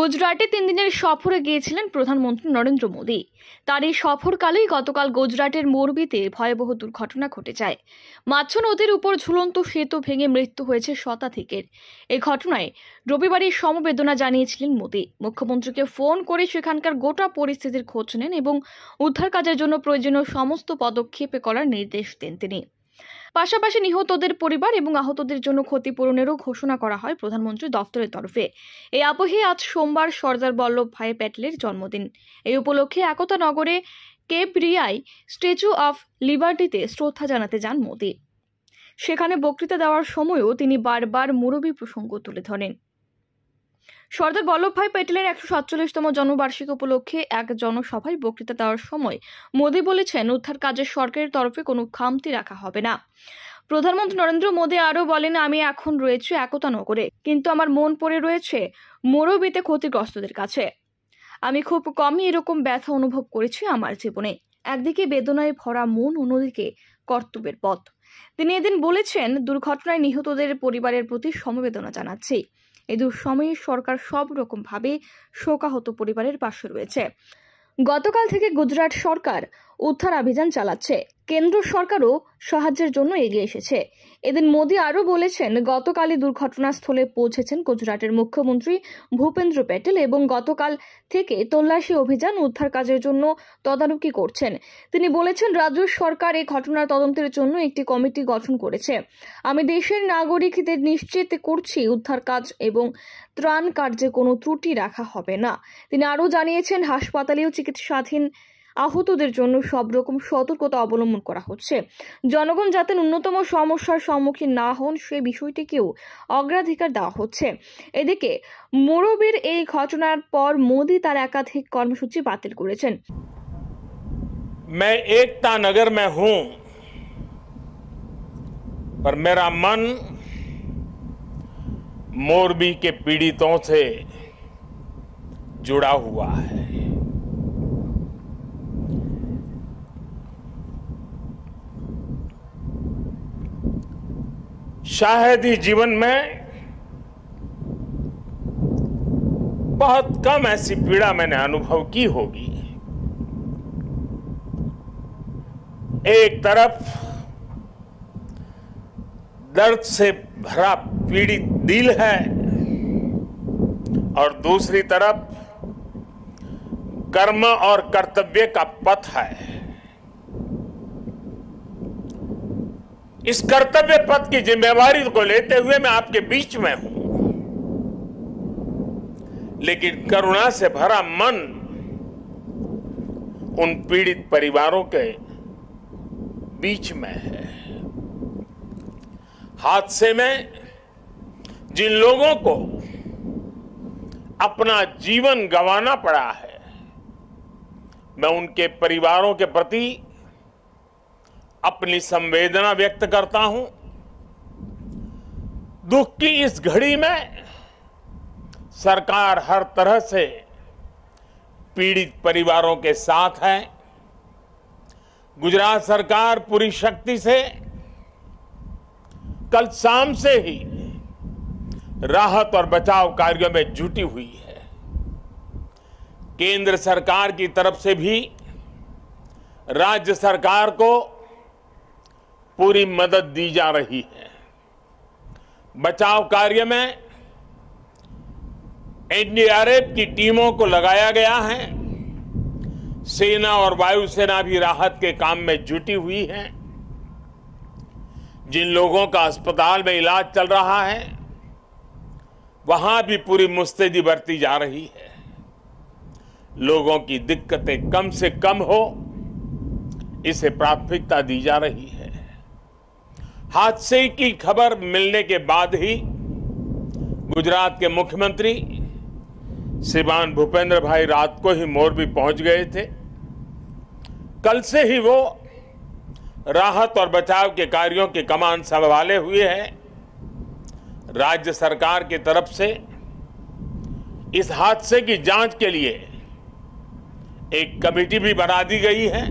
গুজরাটে তিন দিনের সফরে গিয়েছিলেন প্রধানমন্ত্রী নরেন্দ্র মোদী তার এই সফরকালেই গতকাল গুজরাটের মোরবিতে ভয়াবহ দুর্ঘটনা ঘটে যায় মাছ নদীর উপর ঝুলন্ত সেতু ভেঙে মৃত্যু হয়েছে শতাধিকের এই ঘটনায় রবিবারই সমবেদনা জানিয়েছিলেন মোদী মুখ্যমন্ত্রীকে ফোন করে সেখানকার গোটা পরিস্থিতির খোঁজ নেন এবং উদ্ধার কাজের জন্য প্রয়োজনীয় সমস্ত পদক্ষেপে করার নির্দেশ দেন তিনি পাশাপাশি নিহতদের পরিবার এবং আহতদের জন্য ক্ষতিপূরণেরও ঘোষণা করা হয় প্রধানমন্ত্রী দফতরের তরফে এই আবহে আজ সোমবার সর্দার বল্লভ ভাই প্যাটেলের জন্মদিন এই উপলক্ষে একতা নগরে কেপ রিয়াই স্ট্যাচু অফ লিবার্টিতে শ্রদ্ধা জানাতে যান মোদি সেখানে বক্তৃতা দেওয়ার সময়ও তিনি বারবার মুরবী প্রসঙ্গ তুলে ধরেন সর্দার বল্লভভাই প্যাটেলের একশো সাতচল্লিশতম জন্মবার্ষিকী উপলক্ষে এক জনসভায় বক্তৃতা দেওয়ার সময় মোদি বলেছেন উদ্ধার কাজে সরকারের তরফে কোনো খামতি রাখা হবে না প্রধানমন্ত্রী নরেন্দ্র মোদী আরও বলেন আমি এখন রয়েছি একতা নগরে কিন্তু আমার মন পড়ে রয়েছে মোরবিতে ক্ষতিগ্রস্তদের কাছে আমি খুব কমই এরকম ব্যথা অনুভব করেছি আমার জীবনে একদিকে বেদনায় ভরা মন অন্যদিকে কর্তব্যের পথ তিনি এদিন বলেছেন দুর্ঘটনায় নিহতদের পরিবারের প্রতি সমবেদনা জানাচ্ছি এই দুঃসময়ে সরকার সব রকমভাবে শোকাহত পরিবারের পাশে রয়েছে গতকাল থেকে গুজরাট সরকার উদ্ধার অভিযান চালাচ্ছে কেন্দ্র সরকারও সাহায্যের জন্য এগিয়ে এসেছে এদিন মোদী আরও বলেছেন গতকালই দুর্ঘটনাস্থলে পৌঁছেছেন গুজরাটের মুখ্যমন্ত্রী ভূপেন্দ্র প্যাটেল এবং গতকাল থেকে তল্লাশি অভিযান উদ্ধার কাজের জন্য তদারকি করছেন তিনি বলেছেন রাজ্য সরকার এই ঘটনার তদন্তের জন্য একটি কমিটি গঠন করেছে আমি দেশের নাগরিকদের নিশ্চিত করছি উদ্ধার কাজ এবং ত্রাণ কার্যে কোনো ত্রুটি রাখা হবে না তিনি আরও জানিয়েছেন হাসপাতালেও চিকিৎসাধীন আহতদের জন্য সব রকম সতর্কতা অবলম্বন করা হচ্ছে জনগণ যাতে ন্যূনতম সমস্যার সম্মুখীন না হন সে বিষয়টিকেও অগ্রাধিকার দেওয়া হচ্ছে এদিকে মোরবির এই ঘটনার পর মোদি তার একাধিক কর্মসূচি বাতিল করেছেন मैं एकता হুম में हूं पर मेरा मन मोरबी के पीड़ितों से जुड़ा हुआ है शायद ही जीवन में बहुत कम ऐसी पीड़ा मैंने अनुभव की होगी एक तरफ दर्द से भरा पीड़ित दिल है और दूसरी तरफ कर्म और कर्तव्य का पथ है इस कर्तव्य पद की जिम्मेवारी को लेते हुए मैं आपके बीच में हूं लेकिन करुणा से भरा मन उन पीड़ित परिवारों के बीच में है हादसे में जिन लोगों को अपना जीवन गंवाना पड़ा है मैं उनके परिवारों के प्रति अपनी संवेदना व्यक्त करता हूं दुख की इस घड़ी में सरकार हर तरह से पीड़ित परिवारों के साथ है गुजरात सरकार पूरी शक्ति से कल शाम से ही राहत और बचाव कार्यों में जुटी हुई है केंद्र सरकार की तरफ से भी राज्य सरकार को पूरी मदद दी जा रही है बचाव कार्य में एनडीआरएफ की टीमों को लगाया गया है सेना और वायुसेना भी राहत के काम में जुटी हुई है जिन लोगों का अस्पताल में इलाज चल रहा है वहां भी पूरी मुस्तैदी बरती जा रही है लोगों की दिक्कतें कम से कम हो इसे प्राथमिकता दी जा रही है हादसे की खबर मिलने के बाद ही गुजरात के मुख्यमंत्री श्रीमान भूपेंद्र भाई रात को ही मोरबी पहुंच गए थे कल से ही वो राहत और बचाव के कार्यों की कमान संभाले हुए हैं राज्य सरकार की तरफ से इस हादसे की जांच के लिए एक कमेटी भी बना दी गई है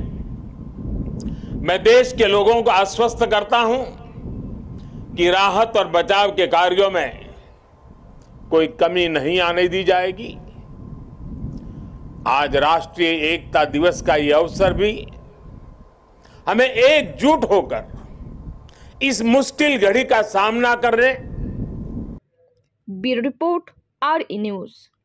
मैं देश के लोगों को आश्वस्त करता हूं कि राहत और बचाव के कार्यों में कोई कमी नहीं आने दी जाएगी आज राष्ट्रीय एकता दिवस का ये अवसर भी हमें एकजुट होकर इस मुश्किल घड़ी का सामना करने ब्यूरो रिपोर्ट आर न्यूज